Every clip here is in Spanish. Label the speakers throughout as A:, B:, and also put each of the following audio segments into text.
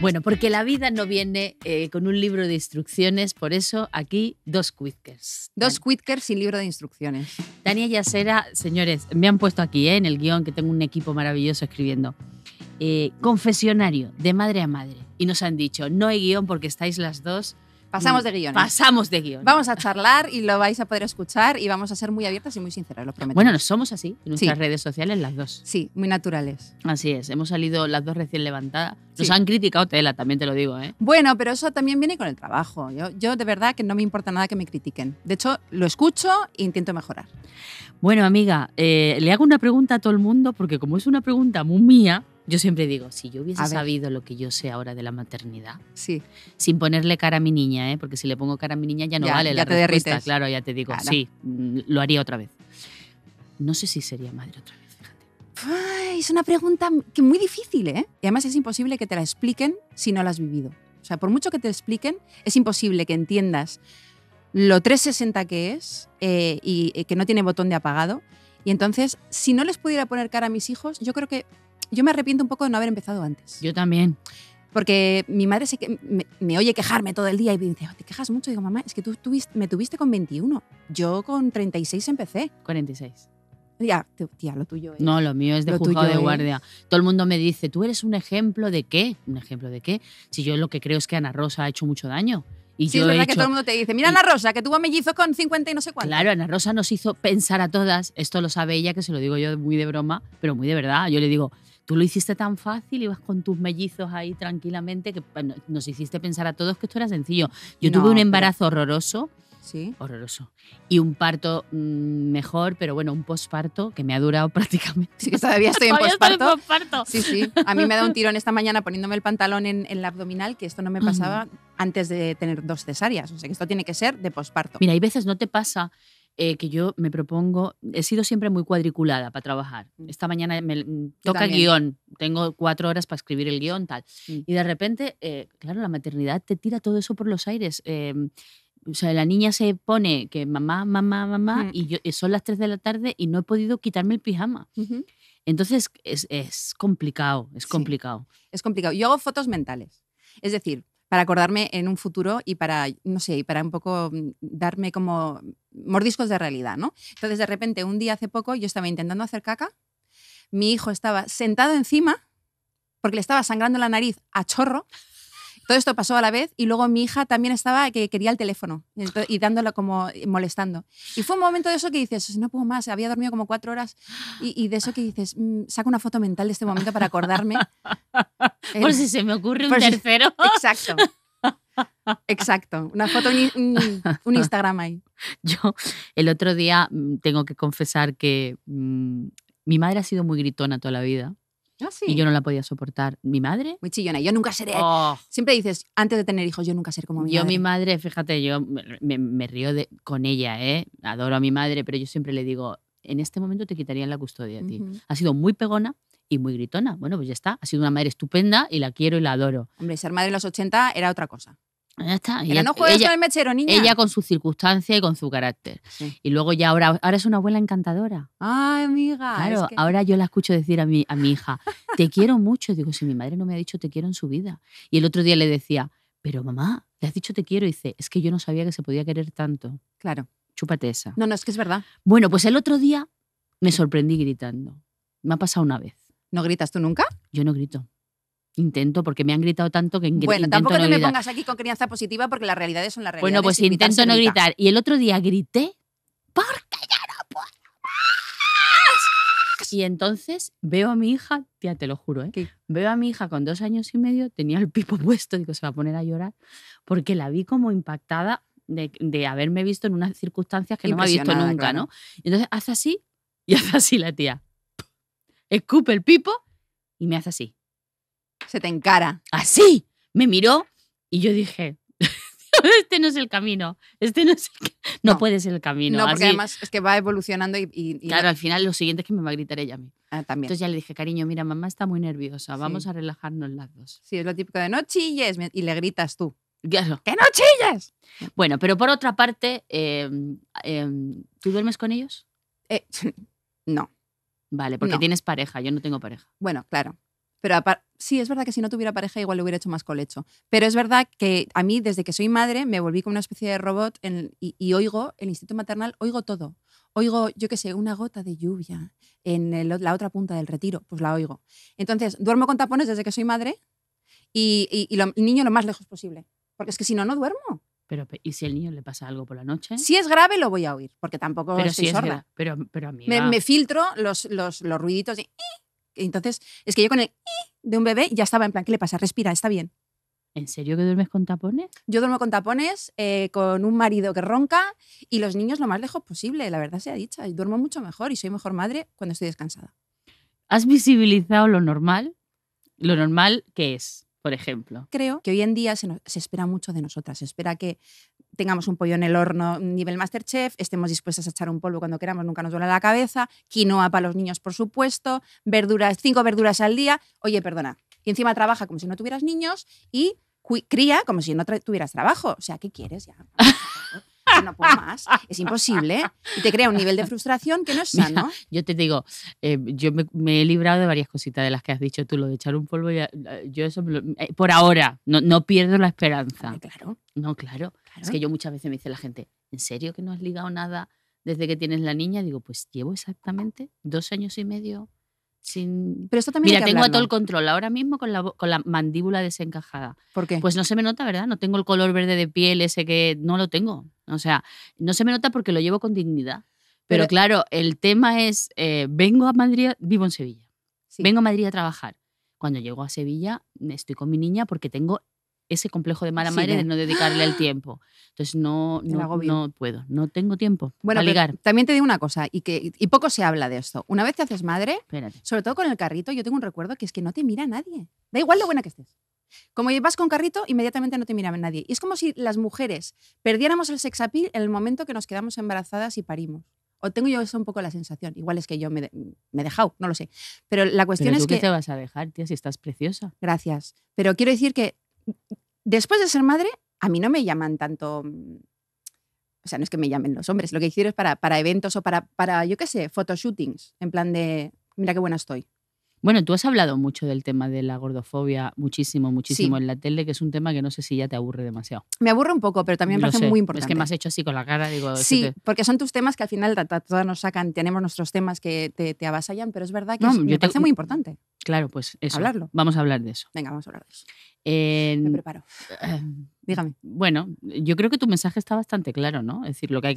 A: Bueno, porque la vida no viene eh, con un libro de instrucciones, por eso aquí dos quitkers. Dos quickers sin libro de instrucciones. Tania Asera, señores, me han puesto aquí eh, en el guión que tengo un equipo maravilloso escribiendo. Eh, confesionario de madre a madre. Y nos han dicho, no hay guión porque
B: estáis las dos Pasamos de guión. Pasamos de guión. Vamos a charlar y lo vais a poder escuchar y vamos a ser muy abiertas y muy sinceras, lo prometo. Bueno, nos somos así en nuestras redes sociales las dos. Sí, muy naturales.
A: Así es, hemos salido las dos recién levantadas. Nos han criticado tela, también te lo digo, ¿eh?
B: Bueno, pero eso también viene con el trabajo. Yo, de verdad que no me importa nada que me critiquen. De hecho, lo escucho e intento mejorar.
A: Bueno, amiga, eh, le hago una pregunta a todo el mundo porque como es una pregunta muy mía, yo siempre digo, si yo hubiese sabido lo que yo sé ahora de la maternidad, sí. sin ponerle cara a mi niña, ¿eh? porque si le pongo cara a mi niña ya no vale la te respuesta. Claro, ya te digo, ah, sí, mm, lo haría otra vez. No sé si sería madre otra vez,
B: fíjate. es una pregunta que muy difícil, ¿eh? Y además es imposible que te la expliquen si no la has vivido. O sea, por mucho que te expliquen, es imposible que entiendas lo 360 que es eh, y eh, que no tiene botón de apagado. Y entonces, si no les pudiera poner cara a mis hijos, yo creo que yo me arrepiento un poco de no haber empezado antes. Yo también. Porque mi madre que me, oye quejarme todo el día y me dice, oh, te quejas mucho. Y digo, mamá, es que tú me tuviste con 21. Yo con 36 empecé. 46. Ya, tía, lo tuyo es. No,
A: lo mío es de juzgado de guardia. Todo el mundo me dice, ¿tú eres un ejemplo de qué? ¿Un ejemplo de qué? Si yo lo que creo es que Ana Rosa ha hecho mucho daño. Y sí, es verdad que todo el mundo
B: te dice, mira Ana Rosa, que tuvo mellizos con 50 y no sé cuánto. Claro,
A: Ana Rosa nos hizo pensar a todas, esto lo sabe ella, que se lo digo yo muy de broma, pero muy de verdad. Yo le digo, tú lo hiciste tan fácil, ibas con tus mellizos ahí tranquilamente, que nos hiciste pensar a todos que esto era sencillo. Yo tuve un embarazo horroroso. Horroroso. Y un parto mm, mejor, pero bueno, un posparto que me ha durado prácticamente. Sí, que todavía estoy en posparto.
B: Sí, sí. A mí me ha dado un tirón esta mañana poniéndome el pantalón en, la el abdominal, que esto no me pasaba antes de tener dos cesáreas. O sea que esto tiene que ser de posparto. Mira, hay veces no te pasa eh, que
A: yo me propongo, he sido siempre muy cuadriculada para trabajar. Mm. Esta mañana me mm, toca guión, tengo cuatro horas para escribir el guión, tal. Mm. Y de repente, eh, claro, la maternidad te tira todo eso por los aires. Em, o sea, la niña se pone que mamá, mamá, mamá, y, eh, son las tres de la tarde y no he podido quitarme el pijama. Entonces es, complicado, es complicado.
B: es complicado. Yo hago fotos mentales. Es decir, para acordarme en un futuro y para, no sé, y para un poco mm, darme como mordiscos de realidad, ¿no? Entonces, de repente, un día hace poco, yo estaba intentando hacer caca, mi hijo estaba sentado encima, porque le estaba sangrando la nariz a chorro, todo esto pasó a la vez y luego mi hija también estaba que quería el teléfono y dándolo como eh, molestando. Y fue un momento de eso que dices, no puedo más, había dormido como cuatro horas y, de eso que dices, mm, saco una foto mental de este momento para acordarme. por si se me ocurre un tercero. exacto. Exacto, una foto, un, Instagram ahí. Yo el otro
A: día mm, tengo que confesar que mm, mi madre ha sido muy gritona toda la vida
B: Ah, y yo no la podía
A: soportar. Mi madre.
B: Muy chillona. Yo nunca seré. Oh. Siempre dices, antes de tener hijos, yo nunca seré como mi yo, madre. Yo, mi
A: madre, fíjate, yo me, río de, con ella, ¿eh? Adoro a mi madre, pero yo siempre le digo, en este momento te quitarían la custodia a ti. Ha sido muy pegona y muy gritona. Bueno, pues ya está. Ha sido una madre estupenda y la quiero y la adoro.
B: Hombre, ser madre en los 80 era otra cosa. Ella, no con el Ella
A: con su circunstancia y con su carácter. Y luego ya ahora, ahora es una abuela encantadora.
B: Ay, amiga. Claro,
A: ahora yo la escucho decir a mi, a mi hija, te quiero mucho. Digo, si mi madre no me ha dicho te quiero en su vida. Y el otro día le decía, pero mamá, te has dicho te quiero. Y dice, es que yo no sabía que se podía querer tanto. Claro. Chúpate esa. No, no, es que es verdad. Bueno, pues el otro día me sorprendí gritando. Me ha pasado una vez. ¿No gritas tú nunca? Yo no grito. Intento, porque me han gritado tanto que bueno, intento no Bueno, tampoco me pongas aquí
B: con crianza positiva porque las realidades son las realidades. Bueno, pues intento no gritar.
A: Y el otro día grité porque ya no puedo
B: Y entonces
A: veo a mi hija, tía, te lo juro, ¿eh? Veo a mi hija con dos años y medio, tenía el pipo puesto, digo, se va a poner a llorar, porque la vi como impactada de, haberme visto en unas circunstancias que no me ha visto nunca, ¿no? entonces hace así y hace así la tía. Escupe el pipo y me hace así.
B: Se te encara.
A: Así. Me miró y yo dije, este no es el camino. Este no es el no, no, puede ser el camino. No, porque además es
B: que va evolucionando y, Claro, al final lo siguiente es que me va a gritar ella a mí. Ah, también. Entonces ya le dije, cariño, mira, mamá está muy nerviosa, vamos a relajarnos las dos. Sí, es lo típico de no chilles y le gritas tú. Claro. ¡Que no chilles!
A: Bueno, pero por otra parte, em, em, ¿tú duermes
B: con ellos? Eh, no.
A: Vale, porque tienes pareja, yo no tengo pareja.
B: Bueno, claro pero sí, es verdad que si no tuviera pareja igual le hubiera hecho más colecho. Pero es verdad que a mí, desde que soy madre, me volví como una especie de robot y, oigo el instinto maternal, oigo todo. Oigo, yo qué sé, una gota de lluvia en la otra punta del retiro, pues la oigo. Entonces, duermo con tapones desde que soy madre y, y, el niño lo más lejos posible. Porque es que si no, no duermo.
A: Pero, ¿y si al niño le pasa algo por la noche? Si
B: es grave, lo voy a oír, porque tampoco pero sorda.
A: pero, pero Me, me
B: filtro los, los, los ruiditos de... Entonces, es que yo con el ¡i! de un bebé ya estaba en plan, ¿qué le pasa? Respira, está bien.
A: ¿En serio que duermes con tapones?
B: Yo duermo con tapones, eh, con un marido que ronca y los niños lo más lejos posible, la verdad sea dicha. duermo mucho mejor y soy mejor madre cuando estoy descansada.
A: ¿Has visibilizado lo normal? Lo normal que es, por ejemplo.
B: Creo que hoy en día se espera mucho de nosotras. Se espera que tengamos un pollo en el horno nivel Masterchef, estemos dispuestas a echar un polvo cuando queramos, nunca nos duele la cabeza, quinoa para los niños, por supuesto, verduras, cinco verduras al día. Oye, perdona. Y encima trabaja como si no tuvieras niños y cría como si no tuvieras trabajo. O sea, ¿qué quieres ya? no puedo más, es imposible. Y te crea un nivel de frustración que no es sano.
A: yo te digo, eh, yo me, he librado de varias cositas de las que has dicho tú, lo de echar un polvo, eh, yo eso, eh, por ahora, no, pierdo la esperanza. Ah, claro. No, claro. claro. Es que yo muchas veces me dice la gente, ¿en serio que no has ligado nada desde que tienes la niña? Digo, pues llevo exactamente dos años y medio sin... Pero también Mira, tengo a todo el control ahora mismo con la, con la mandíbula desencajada. ¿Por qué? Pues no se me nota, ¿verdad? No tengo el color verde de piel ese que no lo tengo. O sea, no se me nota porque lo llevo con dignidad. Pero, claro, el tema es, eh, vengo a Madrid, vivo en Sevilla. Vengo a Madrid a trabajar. Cuando llego a Sevilla, estoy con mi niña porque tengo ese complejo de mala madre de no dedicarle el tiempo. Entonces no,
B: no, no puedo, no tengo tiempo bueno, También te digo una cosa, y, que, poco se habla de esto. Una vez te haces madre, sobre todo con el carrito, yo tengo un recuerdo que es que no te mira nadie. Da igual lo buena que estés. Como llevas con carrito, inmediatamente no te mira nadie. Y es como si las mujeres perdiéramos el sex appeal en el momento que nos quedamos embarazadas y parimos. O tengo yo eso un poco la sensación. Igual es que yo me, he dejado, no lo sé. Pero la cuestión es que. ¿Qué te vas a dejar, tía, si estás preciosa? Gracias. Pero quiero decir que después de ser madre, a mí no me llaman tanto mm, o sea, no es que me llamen los hombres, lo que hicieron es para, para eventos o para, para, yo qué sé, photoshootings, en plan de, mira qué buena estoy.
A: Bueno, tú has hablado mucho del tema de la gordofobia, muchísimo, muchísimo en la tele, que es un tema que no sé si ya te aburre demasiado.
B: Me aburre un poco, pero también me parece muy importante. Es que me has
A: hecho así con la cara, digo. Sí,
B: porque son tus temas que al final todas nos sacan, tenemos nuestros temas que te, avasallan, pero es verdad que me parece muy importante.
A: Claro, pues eso. Hablarlo. Vamos a hablar de eso. Venga, vamos a hablar de eso. Me preparo. Em, Dígame. Bueno, yo creo que tu mensaje está bastante claro, ¿no? Es decir, lo que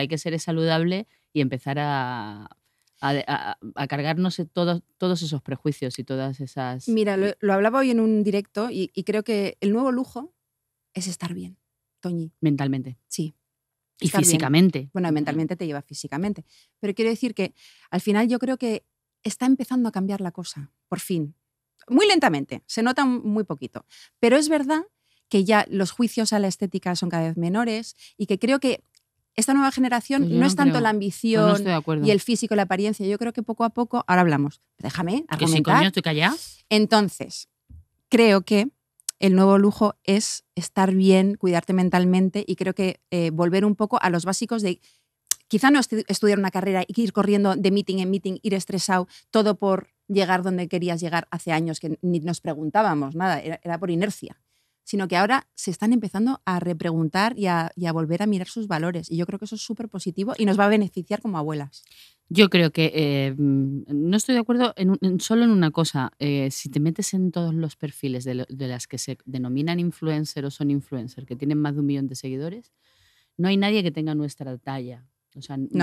A: hay que, ser es saludable y empezar a, cargarnos todos, esos prejuicios y todas esas... Mira, lo, eh,
B: hablaba hoy en un directo y, creo que el nuevo lujo es estar bien, Toñi. Mentalmente. Sí. Y físicamente. Bueno, mentalmente te lleva físicamente. Pero quiero decir que al final yo creo que está empezando a cambiar la cosa, por fin. Muy lentamente, se nota muy poquito. Pero es verdad que ya los juicios a la estética son cada vez menores y que creo que esta nueva generación pues no, es tanto la pues ambición y el físico, la apariencia. Yo creo que poco a poco, ahora hablamos, déjame argumentar. Que estoy callada. Entonces, creo que el nuevo lujo es estar bien, cuidarte mentalmente y creo que eh, volver un poco a los básicos de quizá no estudiar una carrera y ir corriendo de meeting en meeting, ir estresado, todo por llegar donde querías llegar hace años, que ni nos preguntábamos nada, era, por inercia, sino que ahora se están empezando a repreguntar y a, volver a mirar sus valores. Y yo creo que eso es súper positivo y nos va a beneficiar como abuelas.
A: Yo creo que eh, mm, no estoy de acuerdo en, solo en una cosa. Eh, si te metes en todos los perfiles de, de, las que se denominan influencer o son influencer, que tienen más de un millón de seguidores, no hay nadie que tenga nuestra talla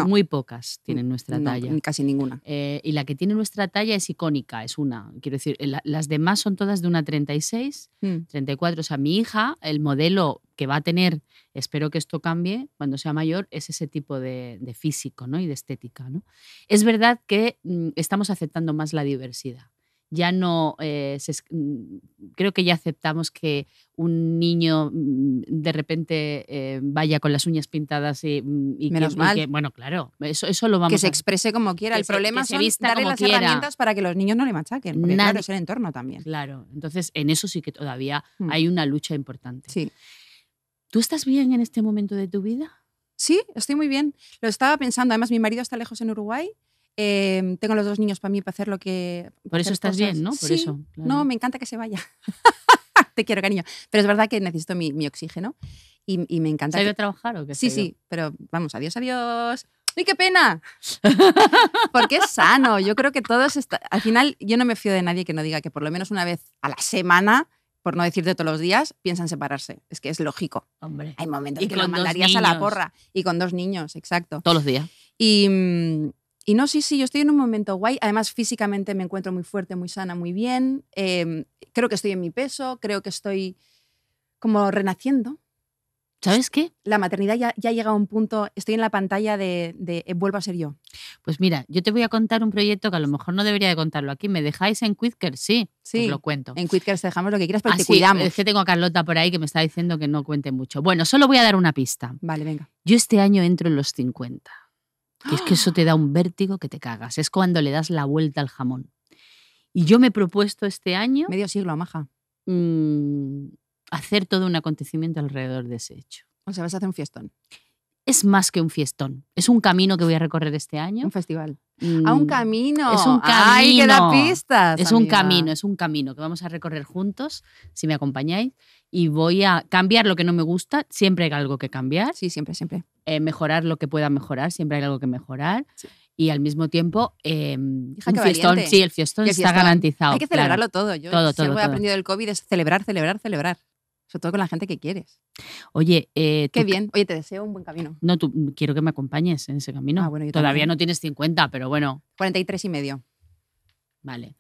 A: muy
B: pocas tienen nuestra talla. Casi ninguna.
A: Eh, y la que tiene nuestra talla es icónica, es una. Quiero decir, eh, las demás son todas de una 36, 34. Mm. O sea, mi hija, el modelo que va a tener, espero que esto cambie cuando sea mayor, es ese tipo de, físico y de estética. ¿no? Es verdad que mm, estamos aceptando más la diversidad ya no, eh, mm, creo que ya aceptamos que un niño mm, de repente eh, vaya con las uñas pintadas y, mm, Menos mal. bueno, claro, eso, eso lo vamos Que se exprese como quiera. El problema es darle las herramientas
B: para que los niños no le machaquen, claro,
A: el entorno también. Claro, entonces en eso sí que todavía hay una lucha importante. Sí.
B: ¿Tú estás bien en este momento de tu vida? Sí, estoy muy bien. Lo estaba pensando. Además, mi marido está lejos en Uruguay Em, tengo los dos niños para mí, para hacer lo que... Por eso estás bien, ¿no? Por eso. No, me encanta que se vaya. Te quiero, cariño. Pero es verdad que necesito mi, mi oxígeno y, me encanta. ¿Se a trabajar o qué? Sí, sí, pero vamos, adiós, adiós. ¡Ay, qué pena! Porque es sano. Yo creo que todos. Está... Al final, yo no me fío de nadie que no diga que por lo menos una vez a la semana, por no decirte todos los días, piensan separarse. Es que es lógico. Hombre. Hay momentos y que lo mandarías a la porra. Y con dos niños, exacto. Todos los días. Y, mm, y no, sí, sí, yo estoy en un momento guay. Además, físicamente me encuentro muy fuerte, muy sana, muy bien. Em, creo que estoy en mi peso, creo que estoy como renaciendo. ¿Sabes qué? La maternidad ya, ya llegado a un punto, estoy en la pantalla de, eh, vuelvo a ser yo. Pues mira,
A: yo te voy a contar un proyecto que a lo mejor no debería de contarlo aquí. ¿Me dejáis en Quidker? Sí, sí. Os lo cuento. En
B: Quidker te dejamos lo que quieras, pero ah, te cuidamos. Es
A: que tengo a Carlota por ahí que me está diciendo que no cuente mucho. Bueno, solo voy a dar una pista. Vale, venga. Yo este año entro en los 50. Que es que eso ¡Ah! te da un vértigo que te cagas. Es cuando le das la vuelta al jamón. Y yo me he propuesto
B: este año. Medio siglo, maja.
A: Mm, hacer todo un acontecimiento alrededor de ese hecho. O sea,
B: vas a hacer un fiestón.
A: Es más que un fiestón. Es un camino que voy a recorrer este año. Un festival. Mm. a un
B: camino. Es un camino. Ay, que da pistas. Es un camino,
A: es un camino que vamos a recorrer juntos, si me acompañáis. Y voy a cambiar lo que no me gusta. Siempre hay algo que cambiar. Sí, siempre, siempre. Eh, mejorar lo que pueda mejorar. Siempre hay algo que mejorar. y al mismo tiempo em, fiestón, sí, el fiestón, está garantizado. Hay que celebrarlo todo. Yo todo, todo, he aprendido
B: del COVID es celebrar, celebrar, celebrar sobre todo con la gente que quieres.
A: Oye, eh, qué bien.
B: Oye, te deseo un buen camino.
A: No, tú, mm, quiero que me acompañes en ese camino. Ah, bueno, Todavía no tienes 50, pero bueno.
B: 43 y medio. Vale.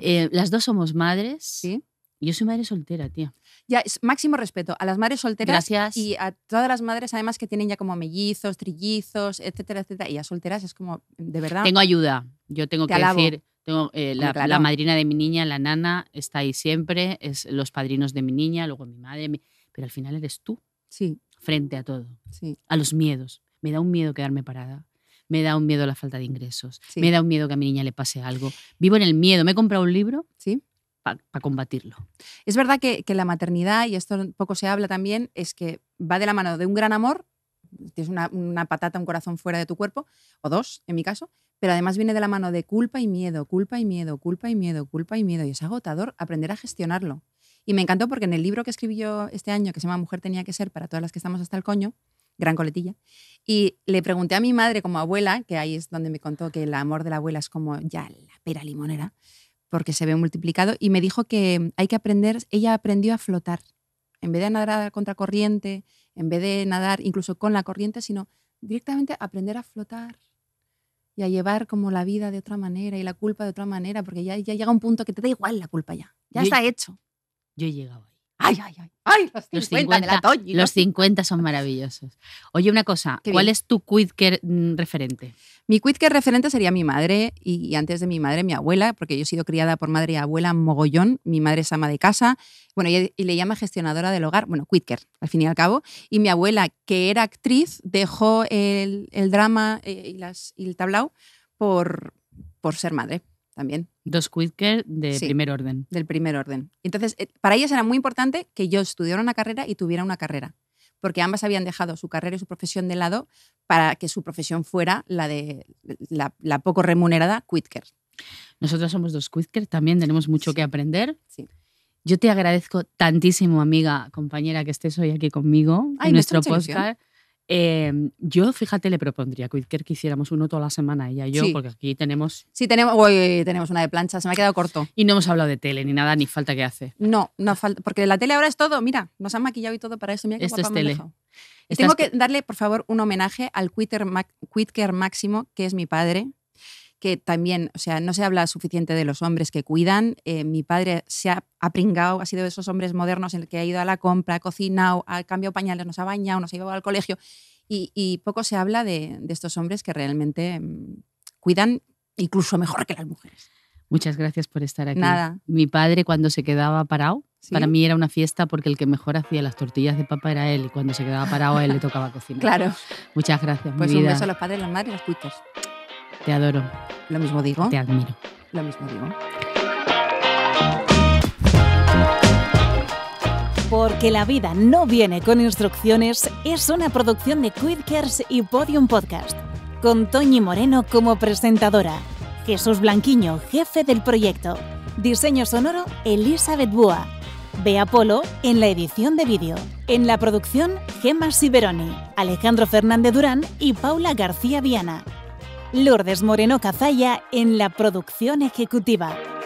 A: Eh, las dos somos madres. Sí. Yo soy madre soltera, tía.
B: Ya, máximo respeto a las madres solteras Gracias. y a todas las madres, además, que tienen ya como mellizos, trillizos, etcétera, etcétera. Y a solteras es como, de verdad. Tengo ayuda.
A: Yo tengo que decir, tengo eh, la, madrina de mi niña, la nana, está ahí siempre, es los padrinos de mi niña, luego mi madre, pero al final eres tú. Sí. Frente a todo. Sí. A los miedos. Me da un miedo quedarme parada. Me da un miedo la falta de ingresos. Me da un miedo que a mi niña le pase algo. Vivo en el miedo. Me he comprado un libro. Sí para combatirlo.
B: Es verdad que, la maternidad, y esto poco se habla también, es que va de la mano de un gran amor, tienes una, una, patata, un corazón fuera de tu cuerpo, o dos en mi caso, pero además viene de la mano de culpa y miedo, culpa y miedo, culpa y miedo, culpa y miedo, y es agotador aprender a gestionarlo. Y me encantó porque en el libro que escribí yo este año, que se llama Mujer tenía que ser, para todas las que estamos hasta el coño, gran coletilla, y le pregunté a mi madre como abuela, que ahí es donde me contó que el amor de la abuela es como ya la pera limonera, porque se ve multiplicado, y me dijo que hay que aprender, ella aprendió a flotar, en vez de nadar a contracorriente, en vez de nadar incluso con la corriente, sino directamente aprender a flotar y a llevar como la vida de otra manera y la culpa de otra manera, porque ya, ya llega un punto que te da igual la culpa ya. Ya está hecho.
A: Yo he llegado Ay,
B: ay, ay,
A: los 50, los
B: 50 son maravillosos. Oye, una cosa, ¿cuál es tu quidker mm, referente? Mi quidker referente sería mi madre y, antes de mi madre, mi abuela, porque yo he sido criada por madre y abuela mogollón. Mi madre es ama de casa, bueno, y, le llama gestionadora del hogar, bueno, quidker, al fin y al cabo. Y mi abuela, que era actriz, dejó el, drama eh, y, las, y el tablao por, por ser madre también. Dos Quidker de primer orden. Del primer orden. Entonces, eh, para ellas era muy importante que yo estudiara una carrera y tuviera una carrera, porque ambas habían dejado su carrera y su profesión de lado para que su profesión fuera la de la, poco remunerada Quidker. Nosotras somos dos
A: Quidker, también tenemos mucho que aprender. Sí. Yo te agradezco tantísimo, amiga, compañera, que estés hoy aquí conmigo en nuestro podcast. Em, yo, fíjate, le propondría Quidker que hiciéramos uno toda la semana, ella y yo, porque aquí tenemos.
B: Sí, tenemos, tenemos una de plancha, se me ha quedado corto. Y no hemos hablado de tele ni nada, ni falta que hace. No, no falta, porque la tele ahora es todo, mira, nos han maquillado y todo para eso. Mira que Esto es tele. Tengo que darle, por favor, un homenaje al Quitker, Máximo, que es mi padre, que también, o sea, no se habla suficiente de los hombres que cuidan. Eh, mi padre se ha, pringado, ha sido de esos hombres modernos en el que ha ido a la compra, ha cocinado, ha cambiado pañales, nos ha bañado, nos ha llevado al colegio. Y, poco se habla de, estos hombres que realmente mm, cuidan incluso mejor que las mujeres.
A: Muchas gracias por estar aquí. Nada. Mi padre cuando se quedaba parado, para mí era una fiesta porque el que mejor hacía las tortillas de papa era él y cuando se quedaba parado a él le tocaba cocinar. claro. Muchas gracias. Pues un beso a los
B: padres, las madres y los te adoro. Lo mismo digo. Te admiro. Lo mismo digo. Porque la vida no viene con instrucciones es una producción de Quidcares y Podium Podcast, con Toñi Moreno como presentadora, Jesús Blanquiño, jefe del proyecto, diseño sonoro Elizabeth Bua, Bea Polo en la edición de vídeo, en la producción Gemma Siberoni, Alejandro Fernández Durán y Paula García Viana. Lourdes Moreno Cazalla en la producción ejecutiva.